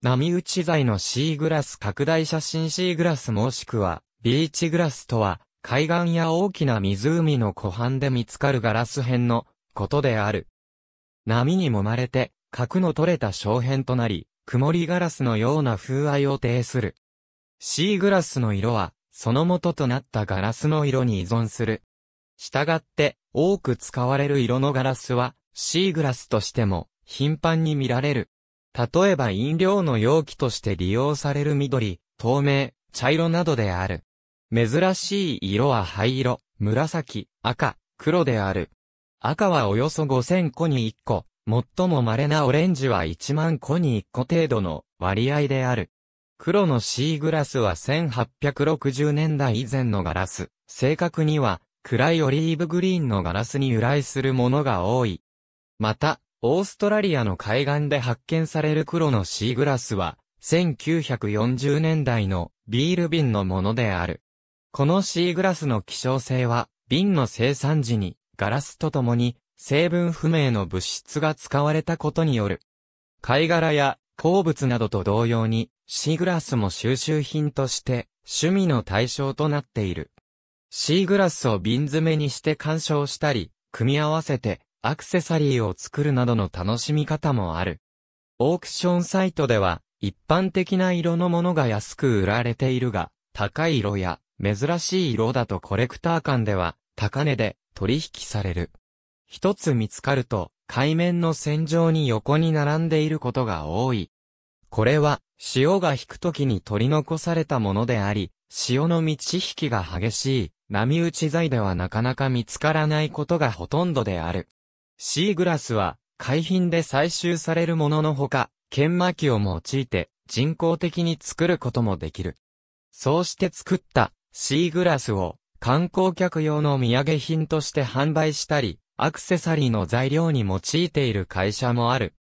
波打ち材のシーグラス拡大写真シーグラスもしくは、ビーチグラスとは、海岸や大きな湖の湖畔で見つかるガラス片のことである。波に揉まれて、角の取れた小片となり、曇りガラスのような風合いを呈する。シーグラスの色は、その元となったガラスの色に依存する。したがって、多く使われる色のガラスは、シーグラスとしても、頻繁に見られる。例えば飲料の容器として利用される緑、透明、茶色などである。珍しい色は灰色、紫、赤、黒である。赤はおよそ5000個に1個、最も稀なオレンジは1万個に1個程度の割合である。黒のシーグラスは1860年代以前のガラス。正確には、暗いオリーブグリーンのガラスに由来するものが多い。また、オーストラリアの海岸で発見される黒のシーグラスは、1940年代のビール瓶のものである。このシーグラスの希少性は、瓶の生産時にガラスとともに成分不明の物質が使われたことによる。貝殻や鉱物などと同様に、シーグラスも収集品として趣味の対象となっている。シーグラスを瓶詰めにして鑑賞したり、組み合わせてアクセサリーを作るなどの楽しみ方もある。オークションサイトでは、一般的な色のものが安く売られているが、高い色や珍しい色だとコレクター間では高値で取引される。一つ見つかると海面の線上に横に並んでいることが多い。これは潮が引く時に取り残されたものであり、潮の満ち引きが激しい波打ち材ではなかなか見つからないことがほとんどである。シーグラスは、海浜で採集されるもののほか、研磨機を用いて人工的に作ることもできる。そうして作ったシーグラスを観光客用の土産品として販売したり、アクセサリーの材料に用いている会社もある。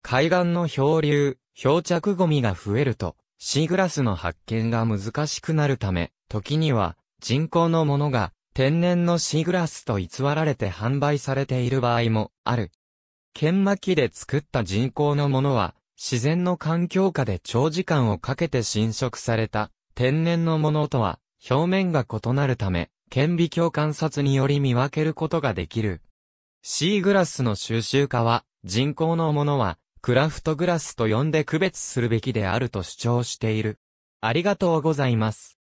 海岸の漂流、漂着ゴミが増えると、シーグラスの発見が難しくなるため、時には人工のものが天然のシーグラスと偽られて販売されている場合もある。研磨機で作った人工のものは、自然の環境下で長時間をかけて侵食された天然のものとは表面が異なるため、顕微鏡観察により見分けることができる。シーグラスの収集家は、人工のものは、クラフトグラスと呼んで区別するべきであると主張している。ありがとうございます。